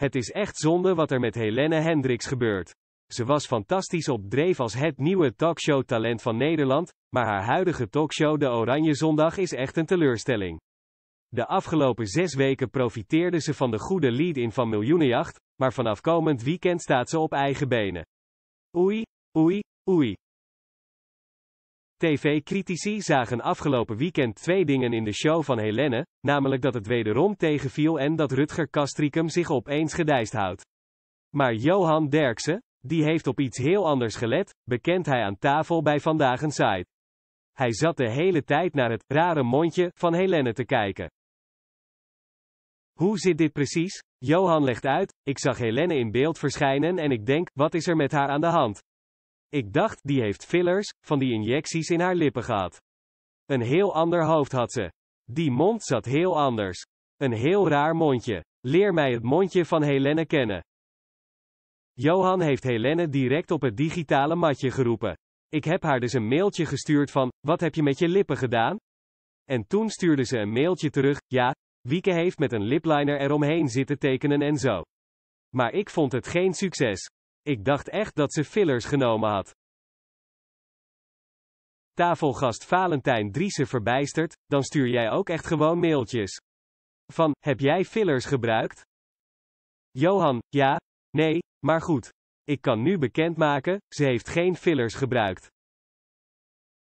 Het is echt zonde wat er met Helene Hendricks gebeurt. Ze was fantastisch op dreef als het nieuwe talkshow-talent van Nederland, maar haar huidige talkshow De Oranje Zondag is echt een teleurstelling. De afgelopen zes weken profiteerde ze van de goede lead-in van Miljoenenjacht, maar vanaf komend weekend staat ze op eigen benen. Oei, oei, oei. TV-critici zagen afgelopen weekend twee dingen in de show van Helene, namelijk dat het wederom tegenviel en dat Rutger Kastricum zich opeens gedijst houdt. Maar Johan Derksen, die heeft op iets heel anders gelet, bekent hij aan tafel bij Vandaag een Site. Hij zat de hele tijd naar het rare mondje van Helene te kijken. Hoe zit dit precies? Johan legt uit, ik zag Helene in beeld verschijnen en ik denk, wat is er met haar aan de hand? Ik dacht, die heeft fillers, van die injecties in haar lippen gehad. Een heel ander hoofd had ze. Die mond zat heel anders. Een heel raar mondje. Leer mij het mondje van Helene kennen. Johan heeft Helene direct op het digitale matje geroepen. Ik heb haar dus een mailtje gestuurd van, wat heb je met je lippen gedaan? En toen stuurde ze een mailtje terug, ja, Wieke heeft met een lipliner eromheen zitten tekenen en zo. Maar ik vond het geen succes. Ik dacht echt dat ze fillers genomen had. Tafelgast Valentijn Driessen verbijstert, dan stuur jij ook echt gewoon mailtjes. Van, heb jij fillers gebruikt? Johan, ja, nee, maar goed. Ik kan nu bekendmaken, ze heeft geen fillers gebruikt.